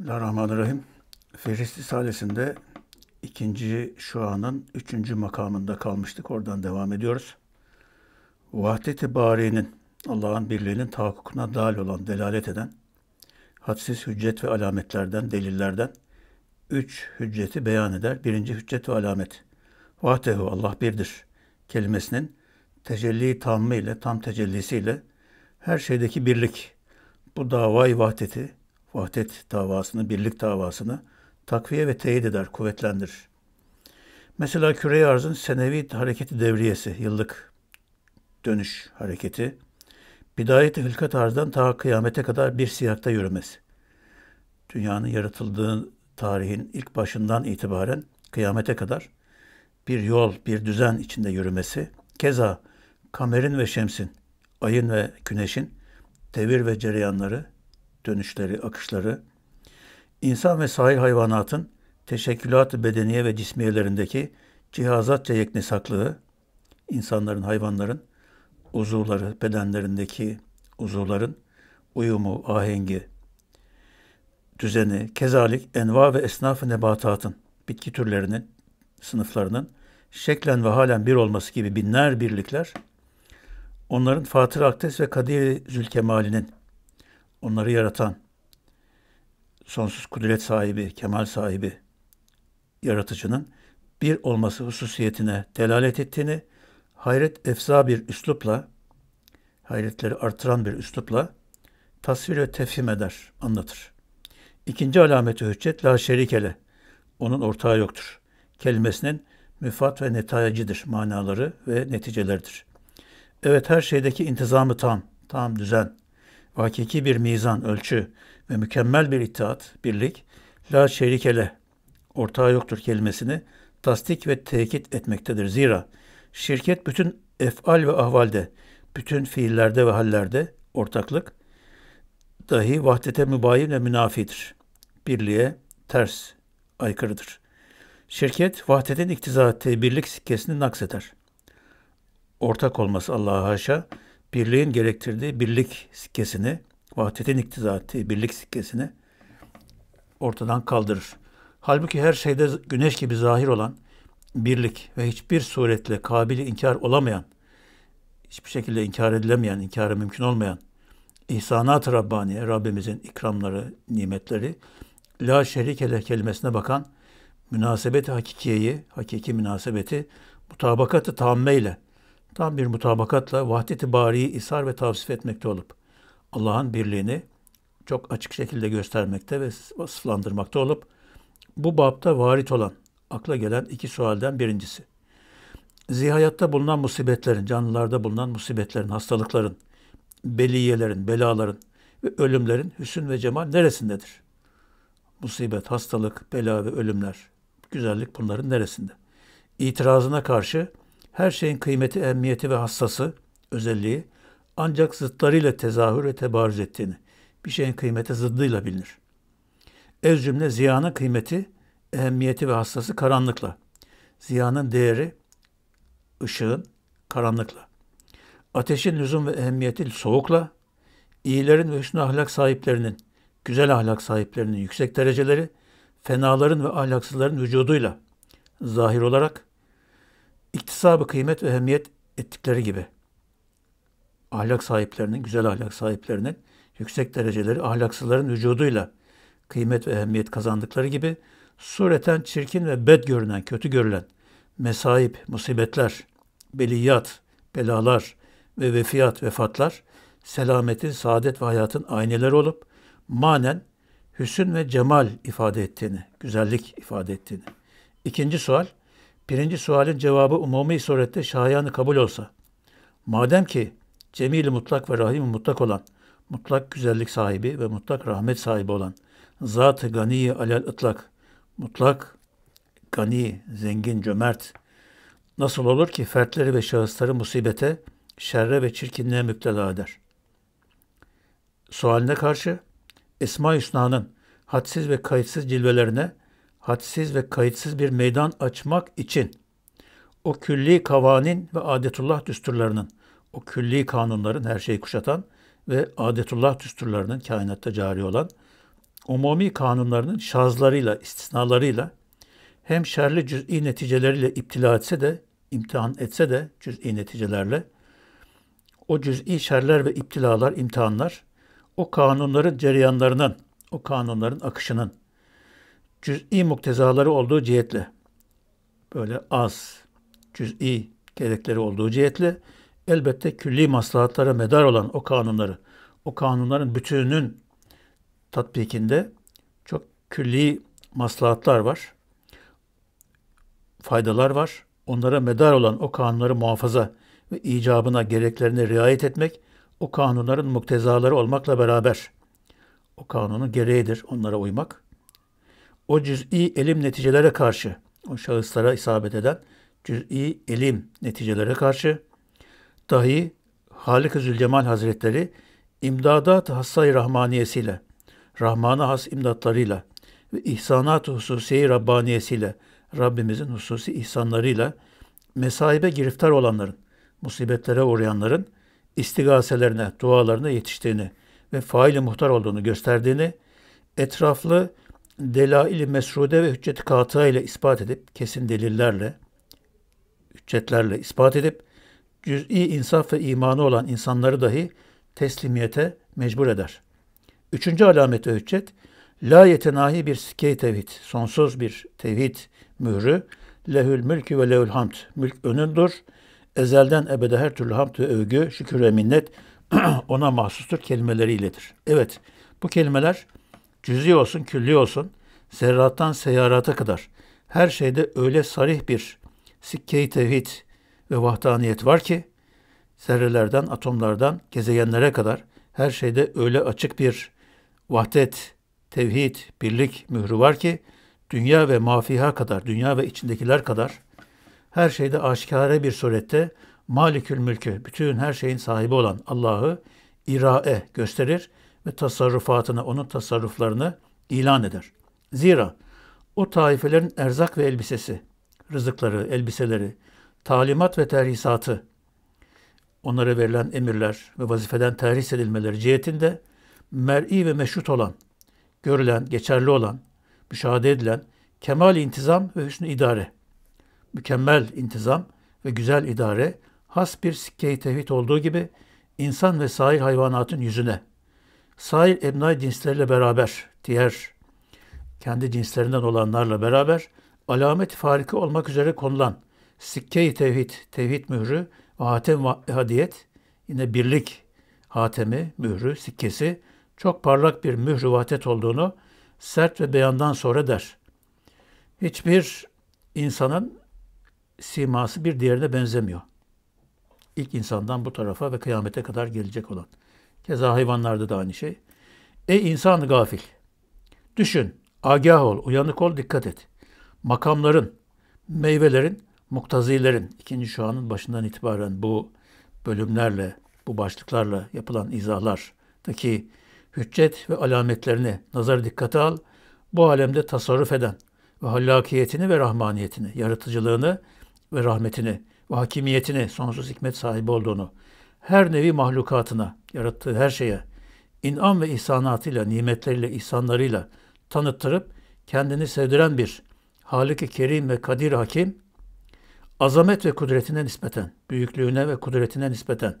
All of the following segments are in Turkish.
Bismillahirrahmanirrahim. Fecris Risalesi'nde ikinci şuanın üçüncü makamında kalmıştık. Oradan devam ediyoruz. Vahdet-i Bari'nin, Allah'ın birliğinin tahakkukuna dahil olan, delalet eden, hadsiz hüccet ve alametlerden, delillerden üç hücceti beyan eder. Birinci hüccet ve alamet. Vahdehu, Allah birdir kelimesinin tecelli tammı ile, tam tecellisiyle her şeydeki birlik, bu davayı vahdeti, vahdet davasını, birlik davasını takviye ve teyit eder, kuvvetlendirir. Mesela küre arzın senevi hareketi devriyesi, yıllık dönüş hareketi, bidayet-i hılkat arzdan ta kıyamete kadar bir siyakta yürümesi. Dünyanın yaratıldığı tarihin ilk başından itibaren kıyamete kadar bir yol, bir düzen içinde yürümesi. Keza kamerin ve şemsin, ayın ve güneşin devir ve cereyanları dönüşleri, akışları, insan ve sahil hayvanatın teşekkülat bedeniye ve cismiyelerindeki cihazatça yeknesaklığı, insanların, hayvanların uzuvları, bedenlerindeki uzuvların uyumu, ahengi, düzeni, kezalik enva ve esnaf nebatatın, bitki türlerinin, sınıflarının şeklen ve halen bir olması gibi binler birlikler, onların Fatır Aktes ve Kadir Zülkemal'inin onları yaratan, sonsuz kudret sahibi, kemal sahibi yaratıcının bir olması hususiyetine delalet ettiğini hayret efza bir üslupla, hayretleri artıran bir üslupla tasvir ve tefhim eder, anlatır. İkinci alameti hüccet la şerikele, onun ortağı yoktur. Kelimesinin müfat ve netayecidir manaları ve neticeleridir. Evet her şeydeki intizamı tam, tam düzen, hakiki bir mizan, ölçü ve mükemmel bir itaat, birlik, la şerikele, ortağı yoktur kelimesini tasdik ve tekit etmektedir. Zira şirket bütün efal ve ahvalde, bütün fiillerde ve hallerde ortaklık dahi vahdete mübayin ve münafidir. Birliğe ters, aykırıdır. Şirket vahdetin iktiza ettiği birlik sikkesini nakseder. Ortak olması Allah'a haşa, birliğin gerektirdiği birlik sikkesini, vahdetin iktizati birlik sikkesini ortadan kaldırır. Halbuki her şeyde güneş gibi zahir olan birlik ve hiçbir suretle kabili inkar olamayan, hiçbir şekilde inkar edilemeyen, inkarı mümkün olmayan ihsanat Rabbaniye, Rabbimizin ikramları, nimetleri, la şerikele kelimesine bakan münasebeti hakikiyeyi, hakiki münasebeti mutabakat-ı ile tam bir mutabakatla vahdet-i bariyi ishar ve tavsif etmekte olup Allah'ın birliğini çok açık şekilde göstermekte ve sıflandırmakta olup bu babta varit olan, akla gelen iki sualden birincisi. Zihayatta bulunan musibetlerin, canlılarda bulunan musibetlerin, hastalıkların, beliyelerin, belaların ve ölümlerin hüsün ve cemal neresindedir? Musibet, hastalık, bela ve ölümler, güzellik bunların neresinde? İtirazına karşı her şeyin kıymeti, emniyeti ve hassası özelliği ancak zıtlarıyla tezahür ve tebarüz ettiğini, bir şeyin kıymeti zıddıyla bilinir. Ez cümle ziyanın kıymeti, ehemmiyeti ve hassası karanlıkla. Ziyanın değeri ışığın karanlıkla. Ateşin lüzum ve ehemmiyeti soğukla. İyilerin ve hüsnü ahlak sahiplerinin, güzel ahlak sahiplerinin yüksek dereceleri, fenaların ve ahlaksızların vücuduyla zahir olarak iktisabı kıymet ve ehemmiyet ettikleri gibi ahlak sahiplerinin, güzel ahlak sahiplerinin yüksek dereceleri ahlaksızların vücuduyla kıymet ve ehemmiyet kazandıkları gibi sureten çirkin ve bed görünen, kötü görülen mesaip, musibetler, beliyat, belalar ve vefiyat, vefatlar selametin, saadet ve hayatın ayneleri olup manen hüsün ve cemal ifade ettiğini, güzellik ifade ettiğini. İkinci sual, birinci sualin cevabı umumi surette şayanı kabul olsa, madem ki cemil mutlak ve rahim mutlak olan, mutlak güzellik sahibi ve mutlak rahmet sahibi olan, zat-ı gani alel ıtlak, mutlak, gani, zengin, cömert, nasıl olur ki fertleri ve şahısları musibete, şerre ve çirkinliğe müptela eder. Sualine karşı, Esma-i Hüsna'nın hadsiz ve kayıtsız cilvelerine hadsiz ve kayıtsız bir meydan açmak için o külli kavanin ve adetullah düsturlarının, o külli kanunların her şeyi kuşatan ve adetullah düsturlarının kainatta cari olan umumi kanunlarının şazlarıyla, istisnalarıyla hem şerli cüz'i neticeleriyle iptila etse de, imtihan etse de cüz'i neticelerle, o cüz'i şerler ve iptilalar, imtihanlar, o kanunların cereyanlarının, o kanunların akışının, cüz'i muktezaları olduğu cihetle böyle az, cüz'i gerekleri olduğu cihetle elbette külli maslahatlara medar olan o kanunları, o kanunların bütününün tatbikinde çok külli maslahatlar var, faydalar var. Onlara medar olan o kanunları muhafaza ve icabına gereklerine riayet etmek, o kanunların muktezaları olmakla beraber o kanunun gereğidir onlara uymak.'' o cüz'i elim neticelere karşı, o şahıslara isabet eden cüz'i elim neticelere karşı dahi Halik-i Zülcemal Hazretleri imdadat hassay rahmaniyesiyle, Rahman'a has imdatlarıyla ve ihsanat hususi rabbaniyesiyle, Rabbimizin hususi ihsanlarıyla mesaibe giriftar olanların, musibetlere uğrayanların istigaselerine, dualarına yetiştiğini ve faili muhtar olduğunu gösterdiğini, etraflı delail-i mesrude ve hücceti katıa ile ispat edip, kesin delillerle, hüccetlerle ispat edip, cüz'i insaf ve imanı olan insanları dahi teslimiyete mecbur eder. Üçüncü alamet ve hüccet, la yetenahi bir sike tevhid, sonsuz bir tevhid mührü, lehül mülkü ve lehül hamd, mülk önündür. Ezelden ebede her türlü hamd ve övgü, şükür ve minnet ona mahsustur kelimeleriyledir. Evet, bu kelimeler Cüzi olsun, külli olsun, zerrattan seyarata kadar her şeyde öyle sarih bir sikke-i tevhid ve vahdaniyet var ki, zerrelerden, atomlardan, gezegenlere kadar her şeyde öyle açık bir vahdet, tevhid, birlik mührü var ki, dünya ve mafiha kadar, dünya ve içindekiler kadar her şeyde aşikare bir surette malikül mülkü, bütün her şeyin sahibi olan Allah'ı irae gösterir ve tasarrufatını, onun tasarruflarını ilan eder. Zira o taifelerin erzak ve elbisesi, rızıkları, elbiseleri, talimat ve terhisatı, onlara verilen emirler ve vazifeden terhis edilmeleri cihetinde mer'i ve meşrut olan, görülen, geçerli olan, müşahede edilen kemal intizam ve hüsnü idare, mükemmel intizam ve güzel idare has bir sikke-i tevhid olduğu gibi insan ve sair hayvanatın yüzüne, sahil ebnay cinsleriyle beraber, diğer kendi cinslerinden olanlarla beraber alamet farika olmak üzere konulan sikke-i tevhid, tevhid mührü ve hatem hadiyet yine birlik hatemi, mührü, sikkesi çok parlak bir mührü vatet olduğunu sert ve beyandan sonra der. Hiçbir insanın siması bir diğerine benzemiyor. İlk insandan bu tarafa ve kıyamete kadar gelecek olan. Keza hayvanlarda da aynı şey. Ey insan gafil! Düşün, agah ol, uyanık ol, dikkat et. Makamların, meyvelerin, muktazilerin, ikinci şuanın başından itibaren bu bölümlerle, bu başlıklarla yapılan izahlardaki hüccet ve alametlerini nazar dikkate al, bu alemde tasarruf eden ve hallakiyetini ve rahmaniyetini, yaratıcılığını ve rahmetini ve hakimiyetini, sonsuz hikmet sahibi olduğunu her nevi mahlukatına, yarattığı her şeye inan ve ihsanatıyla, nimetleriyle, ihsanlarıyla tanıttırıp kendini sevdiren bir halik Kerim ve Kadir Hakim, azamet ve kudretine nispeten, büyüklüğüne ve kudretine nispeten,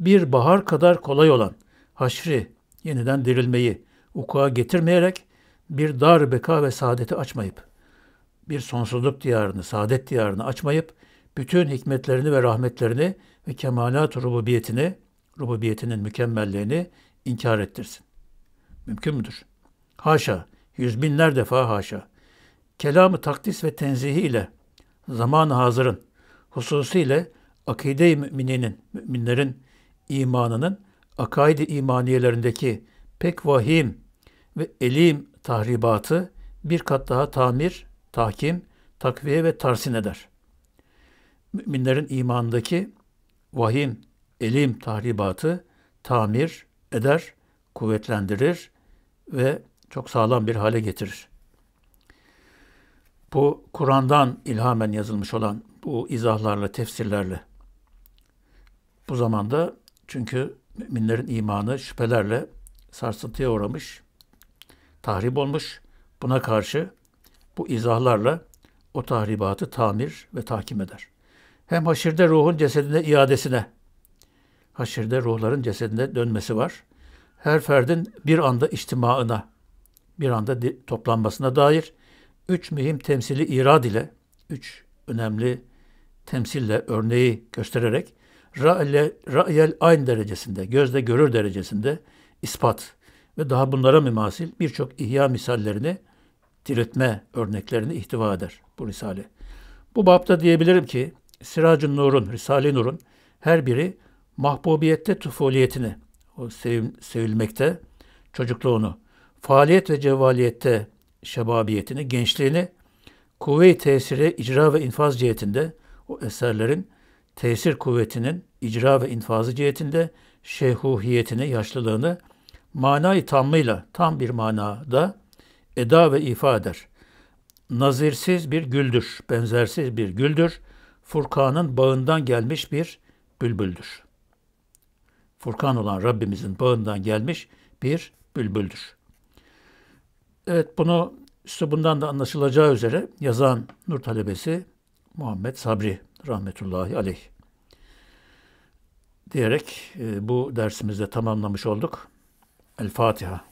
bir bahar kadar kolay olan haşri, yeniden dirilmeyi ukuğa getirmeyerek bir dar beka ve saadeti açmayıp, bir sonsuzluk diyarını, saadet diyarını açmayıp, bütün hikmetlerini ve rahmetlerini ve kemalat rububiyetini, rububiyetinin mükemmelliğini inkar ettirsin. Mümkün müdür? Haşa, yüz binler defa haşa. Kelamı takdis ve tenzihi ile zaman hazırın, hususiyle akide-i mümininin, müminlerin imanının akaid-i imaniyelerindeki pek vahim ve elim tahribatı bir kat daha tamir, tahkim, takviye ve tarsin eder. Müminlerin imanındaki vahim, elim tahribatı tamir eder, kuvvetlendirir ve çok sağlam bir hale getirir. Bu Kur'an'dan ilhamen yazılmış olan bu izahlarla, tefsirlerle. Bu zamanda çünkü müminlerin imanı şüphelerle sarsıntıya uğramış, tahrip olmuş. Buna karşı bu izahlarla o tahribatı tamir ve tahkim eder. Hem haşirde ruhun cesedine iadesine, haşirde ruhların cesedine dönmesi var. Her ferdin bir anda içtimaına, bir anda toplanmasına dair üç mühim temsili irad ile, üç önemli temsille örneği göstererek ra'yel ra ayn derecesinde, gözle görür derecesinde ispat ve daha bunlara mümasil birçok ihya misallerini diriltme örneklerini ihtiva eder bu risale. Bu bapta diyebilirim ki Siracın Nur'un, Risale-i Nur'un her biri mahbubiyette tufoliyetini, o sev, sevilmekte çocukluğunu, faaliyet ve cevaliyette şebabiyetini, gençliğini, kuvve-i tesiri, icra ve infaz cihetinde o eserlerin tesir kuvvetinin icra ve infazı cihetinde şehuhiyetini, yaşlılığını manayı tamıyla, tam bir manada eda ve ifa eder. Nazirsiz bir güldür, benzersiz bir güldür. Furkan'ın bağından gelmiş bir bülbüldür. Furkan olan Rabbimizin bağından gelmiş bir bülbüldür. Evet bunu işte bundan da anlaşılacağı üzere yazan Nur talebesi Muhammed Sabri rahmetullahi aleyh diyerek e, bu dersimizde tamamlamış olduk. El Fatiha.